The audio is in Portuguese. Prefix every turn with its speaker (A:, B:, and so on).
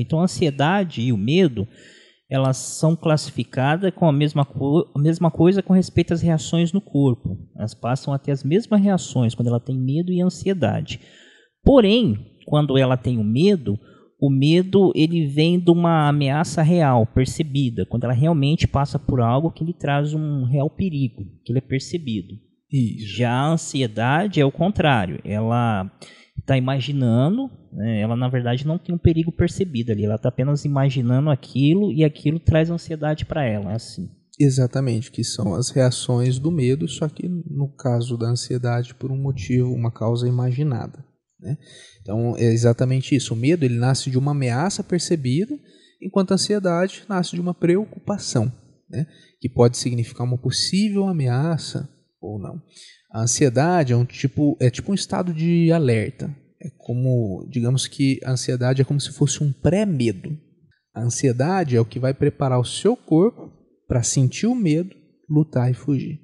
A: Então, a ansiedade e o medo, elas são classificadas com a mesma, co a mesma coisa com respeito às reações no corpo. Elas passam a ter as mesmas reações quando ela tem medo e ansiedade. Porém, quando ela tem o medo, o medo ele vem de uma ameaça real, percebida, quando ela realmente passa por algo que lhe traz um real perigo, que ele é percebido. Isso. Já a ansiedade é o contrário, ela está imaginando, né, ela na verdade não tem um perigo percebido ali, ela está apenas imaginando aquilo e aquilo traz ansiedade para ela, assim.
B: Exatamente, que são as reações do medo, só que no caso da ansiedade por um motivo, uma causa imaginada. Né? Então é exatamente isso. O medo ele nasce de uma ameaça percebida, enquanto a ansiedade nasce de uma preocupação, né? que pode significar uma possível ameaça ou não. A ansiedade é um tipo, é tipo um estado de alerta. É como, digamos que a ansiedade é como se fosse um pré-medo. A ansiedade é o que vai preparar o seu corpo para sentir o medo, lutar e fugir.